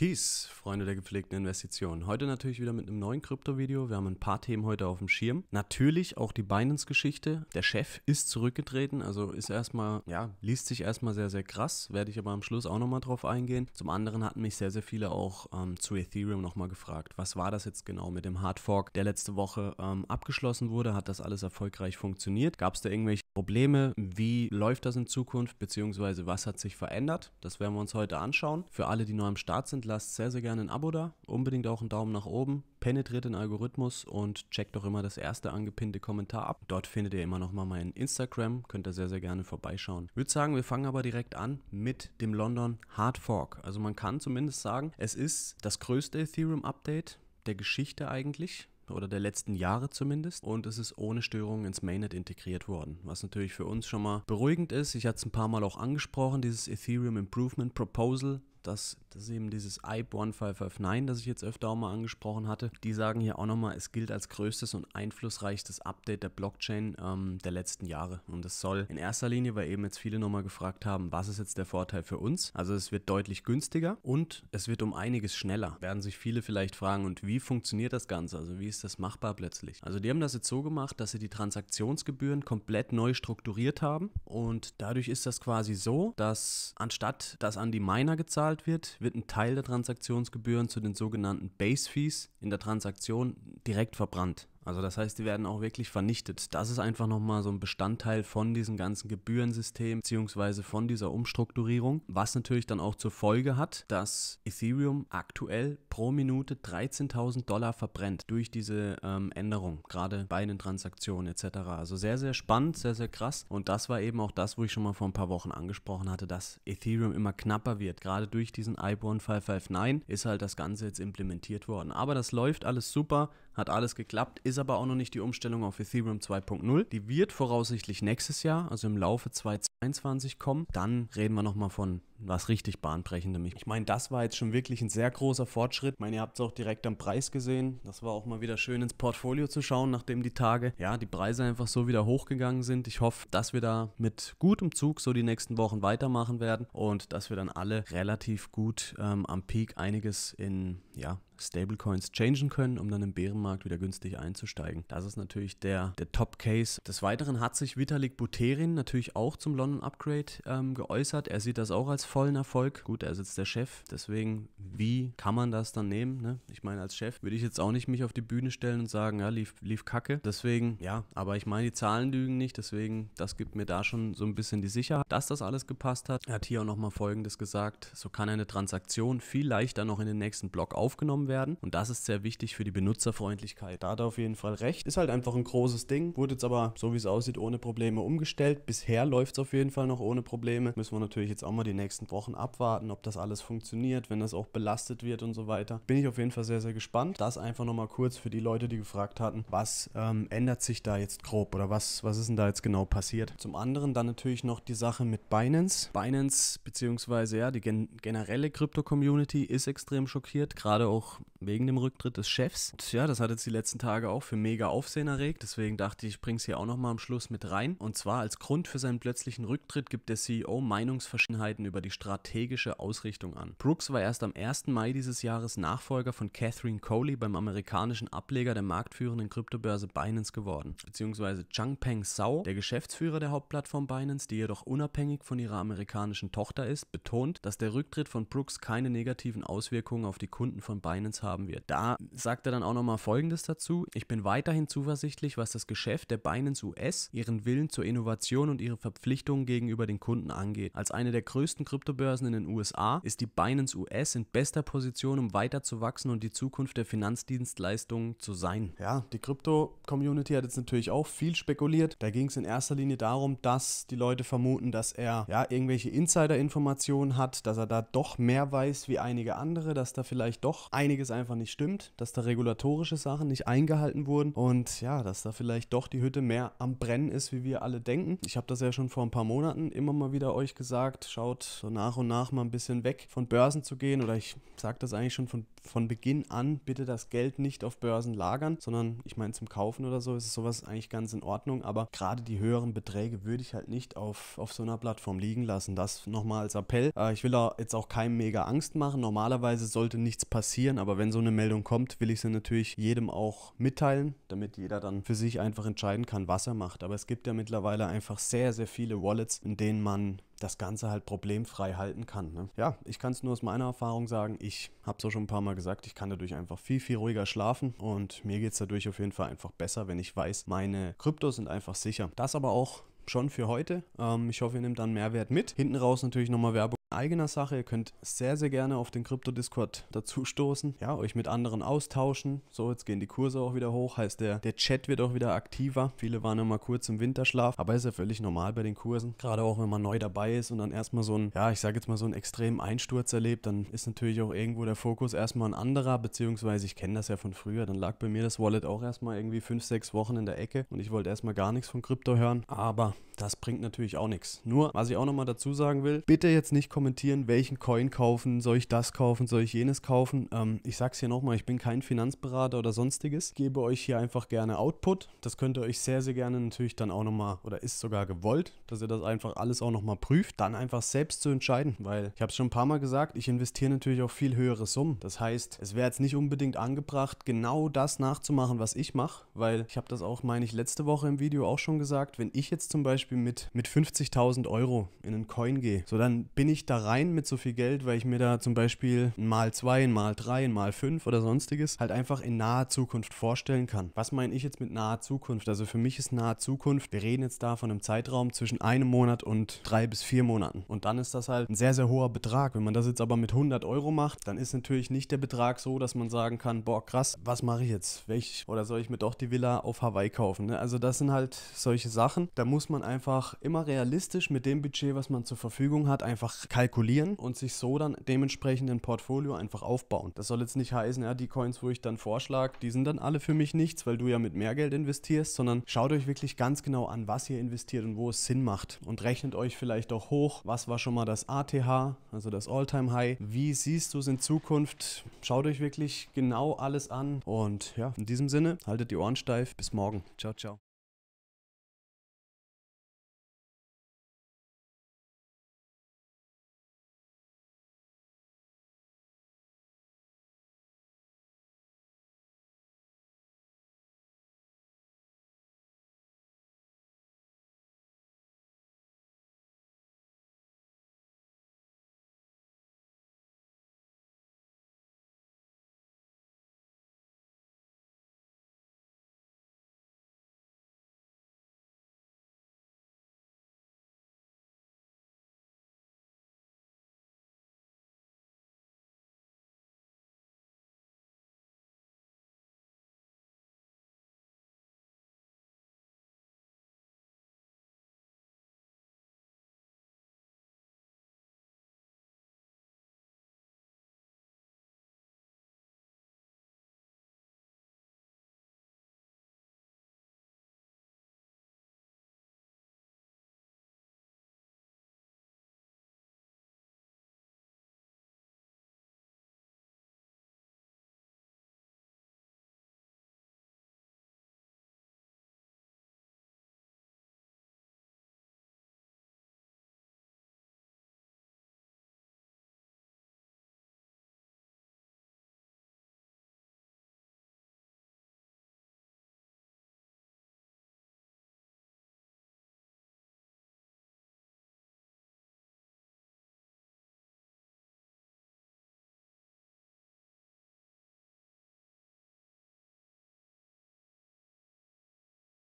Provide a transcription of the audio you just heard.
Peace, Freunde der gepflegten Investitionen. Heute natürlich wieder mit einem neuen Krypto-Video. Wir haben ein paar Themen heute auf dem Schirm. Natürlich auch die Binance-Geschichte. Der Chef ist zurückgetreten, also ist erstmal, ja, liest sich erstmal sehr, sehr krass. Werde ich aber am Schluss auch nochmal drauf eingehen. Zum anderen hatten mich sehr, sehr viele auch ähm, zu Ethereum nochmal gefragt. Was war das jetzt genau mit dem Hardfork, der letzte Woche ähm, abgeschlossen wurde? Hat das alles erfolgreich funktioniert? Gab es da irgendwelche Probleme? Wie läuft das in Zukunft? Beziehungsweise was hat sich verändert? Das werden wir uns heute anschauen. Für alle, die neu am Start sind, lasst sehr, sehr gerne ein Abo da, unbedingt auch einen Daumen nach oben, penetriert den Algorithmus und checkt auch immer das erste angepinnte Kommentar ab. Dort findet ihr immer noch mal mein Instagram, könnt ihr sehr, sehr gerne vorbeischauen. Ich Würde sagen, wir fangen aber direkt an mit dem London Hard Fork. Also man kann zumindest sagen, es ist das größte Ethereum-Update der Geschichte eigentlich oder der letzten Jahre zumindest. Und es ist ohne Störungen ins Mainnet integriert worden, was natürlich für uns schon mal beruhigend ist. Ich hatte es ein paar Mal auch angesprochen, dieses Ethereum Improvement Proposal das, das ist eben dieses IPE 1559, das ich jetzt öfter auch mal angesprochen hatte. Die sagen hier auch nochmal, es gilt als größtes und einflussreichstes Update der Blockchain ähm, der letzten Jahre. Und das soll in erster Linie, weil eben jetzt viele nochmal gefragt haben, was ist jetzt der Vorteil für uns? Also es wird deutlich günstiger und es wird um einiges schneller. Werden sich viele vielleicht fragen, und wie funktioniert das Ganze? Also wie ist das machbar plötzlich? Also die haben das jetzt so gemacht, dass sie die Transaktionsgebühren komplett neu strukturiert haben und dadurch ist das quasi so, dass anstatt das an die Miner gezahlt gezahlt wird, wird ein Teil der Transaktionsgebühren zu den sogenannten Base Fees in der Transaktion direkt verbrannt also das heißt, die werden auch wirklich vernichtet. Das ist einfach nochmal so ein Bestandteil von diesem ganzen Gebührensystem beziehungsweise von dieser Umstrukturierung, was natürlich dann auch zur Folge hat, dass Ethereum aktuell pro Minute 13.000 Dollar verbrennt durch diese ähm, Änderung, gerade bei den Transaktionen etc. Also sehr, sehr spannend, sehr, sehr krass. Und das war eben auch das, wo ich schon mal vor ein paar Wochen angesprochen hatte, dass Ethereum immer knapper wird. Gerade durch diesen IBON 559 ist halt das Ganze jetzt implementiert worden. Aber das läuft alles super, hat alles geklappt, ist aber auch noch nicht die Umstellung auf Ethereum 2.0. Die wird voraussichtlich nächstes Jahr, also im Laufe 2022 kommen. Dann reden wir nochmal von was richtig bahnbrechendem. Ich meine, das war jetzt schon wirklich ein sehr großer Fortschritt. Ich meine, ihr habt es auch direkt am Preis gesehen. Das war auch mal wieder schön ins Portfolio zu schauen, nachdem die Tage, ja, die Preise einfach so wieder hochgegangen sind. Ich hoffe, dass wir da mit gutem Zug so die nächsten Wochen weitermachen werden und dass wir dann alle relativ gut ähm, am Peak einiges in, ja, Stablecoins changen können, um dann im Bärenmarkt wieder günstig einzusteigen. Das ist natürlich der, der Top-Case. Des Weiteren hat sich Vitalik Buterin natürlich auch zum London Upgrade ähm, geäußert. Er sieht das auch als vollen Erfolg. Gut, er ist jetzt der Chef, deswegen, wie kann man das dann nehmen? Ne? Ich meine, als Chef würde ich jetzt auch nicht mich auf die Bühne stellen und sagen, ja, lief, lief kacke. Deswegen, ja, aber ich meine, die Zahlen lügen nicht, deswegen, das gibt mir da schon so ein bisschen die Sicherheit, dass das alles gepasst hat. Er hat hier auch nochmal Folgendes gesagt, so kann eine Transaktion viel leichter noch in den nächsten Block aufgenommen werden und das ist sehr wichtig für die Benutzerfreundlichkeit. Da hat er auf jeden Fall recht. Ist halt einfach ein großes Ding, wurde jetzt aber, so wie es aussieht, ohne Probleme umgestellt. Bisher läuft es auf jeden Fall noch ohne Probleme. Müssen wir natürlich jetzt auch mal die nächsten nächsten Wochen abwarten, ob das alles funktioniert, wenn das auch belastet wird und so weiter. Bin ich auf jeden Fall sehr, sehr gespannt. Das einfach nochmal kurz für die Leute, die gefragt hatten, was ähm, ändert sich da jetzt grob oder was, was ist denn da jetzt genau passiert? Zum anderen dann natürlich noch die Sache mit Binance. Binance, beziehungsweise ja, die gen generelle Krypto-Community ist extrem schockiert, gerade auch wegen dem Rücktritt des Chefs. Und ja, das hat jetzt die letzten Tage auch für mega Aufsehen erregt, deswegen dachte ich, ich bringe es hier auch nochmal am Schluss mit rein. Und zwar als Grund für seinen plötzlichen Rücktritt gibt der CEO Meinungsverschiedenheiten über die die strategische Ausrichtung an. Brooks war erst am 1. Mai dieses Jahres Nachfolger von Catherine Coley beim amerikanischen Ableger der marktführenden Kryptobörse Binance geworden, beziehungsweise Changpeng Zhao, der Geschäftsführer der Hauptplattform Binance, die jedoch unabhängig von ihrer amerikanischen Tochter ist, betont, dass der Rücktritt von Brooks keine negativen Auswirkungen auf die Kunden von Binance haben wird. Da sagt er dann auch nochmal Folgendes dazu. Ich bin weiterhin zuversichtlich, was das Geschäft der Binance US, ihren Willen zur Innovation und ihre Verpflichtungen gegenüber den Kunden angeht. Als eine der größten Kryptobörsen Kryptobörsen in den USA ist die Binance US in bester Position, um weiter zu wachsen und die Zukunft der Finanzdienstleistungen zu sein. Ja, die Krypto-Community hat jetzt natürlich auch viel spekuliert. Da ging es in erster Linie darum, dass die Leute vermuten, dass er ja irgendwelche Insider-Informationen hat, dass er da doch mehr weiß wie einige andere, dass da vielleicht doch einiges einfach nicht stimmt, dass da regulatorische Sachen nicht eingehalten wurden und ja, dass da vielleicht doch die Hütte mehr am Brennen ist, wie wir alle denken. Ich habe das ja schon vor ein paar Monaten immer mal wieder euch gesagt, schaut so nach und nach mal ein bisschen weg von Börsen zu gehen. Oder ich sage das eigentlich schon von, von Beginn an, bitte das Geld nicht auf Börsen lagern, sondern ich meine zum Kaufen oder so ist sowas eigentlich ganz in Ordnung. Aber gerade die höheren Beträge würde ich halt nicht auf, auf so einer Plattform liegen lassen. Das nochmal als Appell. Äh, ich will da jetzt auch keinem mega Angst machen. Normalerweise sollte nichts passieren, aber wenn so eine Meldung kommt, will ich sie natürlich jedem auch mitteilen, damit jeder dann für sich einfach entscheiden kann, was er macht. Aber es gibt ja mittlerweile einfach sehr, sehr viele Wallets, in denen man das Ganze halt problemfrei halten kann. Ne? Ja, ich kann es nur aus meiner Erfahrung sagen. Ich habe es auch schon ein paar Mal gesagt, ich kann dadurch einfach viel, viel ruhiger schlafen und mir geht es dadurch auf jeden Fall einfach besser, wenn ich weiß, meine Kryptos sind einfach sicher. Das aber auch schon für heute. Ähm, ich hoffe, ihr nehmt dann Mehrwert mit. Hinten raus natürlich nochmal Werbung eigener Sache. Ihr könnt sehr, sehr gerne auf den Krypto-Discord dazu stoßen, ja, euch mit anderen austauschen. So, jetzt gehen die Kurse auch wieder hoch, heißt der, der Chat wird auch wieder aktiver. Viele waren immer kurz im Winterschlaf, aber ist ja völlig normal bei den Kursen. Gerade auch, wenn man neu dabei ist und dann erstmal so ein, ja, ich sage jetzt mal so einen extremen Einsturz erlebt, dann ist natürlich auch irgendwo der Fokus erstmal ein anderer, beziehungsweise ich kenne das ja von früher, dann lag bei mir das Wallet auch erstmal irgendwie fünf, sechs Wochen in der Ecke und ich wollte erstmal gar nichts von Krypto hören, aber das bringt natürlich auch nichts. Nur, was ich auch nochmal dazu sagen will, bitte jetzt nicht kommen kommentieren, welchen Coin kaufen, soll ich das kaufen, soll ich jenes kaufen. Ähm, ich es hier nochmal, ich bin kein Finanzberater oder sonstiges. gebe euch hier einfach gerne Output. Das könnt ihr euch sehr, sehr gerne natürlich dann auch nochmal, oder ist sogar gewollt, dass ihr das einfach alles auch nochmal prüft, dann einfach selbst zu entscheiden, weil ich habe es schon ein paar Mal gesagt, ich investiere natürlich auch viel höhere Summen. Das heißt, es wäre jetzt nicht unbedingt angebracht, genau das nachzumachen, was ich mache, weil ich habe das auch, meine ich, letzte Woche im Video auch schon gesagt, wenn ich jetzt zum Beispiel mit, mit 50.000 Euro in einen Coin gehe, so dann bin ich da da rein mit so viel Geld, weil ich mir da zum Beispiel ein mal zwei, ein mal drei, ein mal fünf oder sonstiges halt einfach in naher Zukunft vorstellen kann. Was meine ich jetzt mit naher Zukunft? Also für mich ist nahe Zukunft, wir reden jetzt da von einem Zeitraum zwischen einem Monat und drei bis vier Monaten. Und dann ist das halt ein sehr, sehr hoher Betrag. Wenn man das jetzt aber mit 100 Euro macht, dann ist natürlich nicht der Betrag so, dass man sagen kann, boah, krass, was mache ich jetzt? Welch, oder soll ich mir doch die Villa auf Hawaii kaufen? Ne? Also das sind halt solche Sachen. Da muss man einfach immer realistisch mit dem Budget, was man zur Verfügung hat, einfach kein kalkulieren und sich so dann dementsprechend ein Portfolio einfach aufbauen. Das soll jetzt nicht heißen, ja, die Coins, wo ich dann vorschlage, die sind dann alle für mich nichts, weil du ja mit mehr Geld investierst, sondern schaut euch wirklich ganz genau an, was ihr investiert und wo es Sinn macht und rechnet euch vielleicht auch hoch, was war schon mal das ATH, also das Alltime high Wie siehst du es in Zukunft? Schaut euch wirklich genau alles an und ja, in diesem Sinne, haltet die Ohren steif. Bis morgen. Ciao, ciao.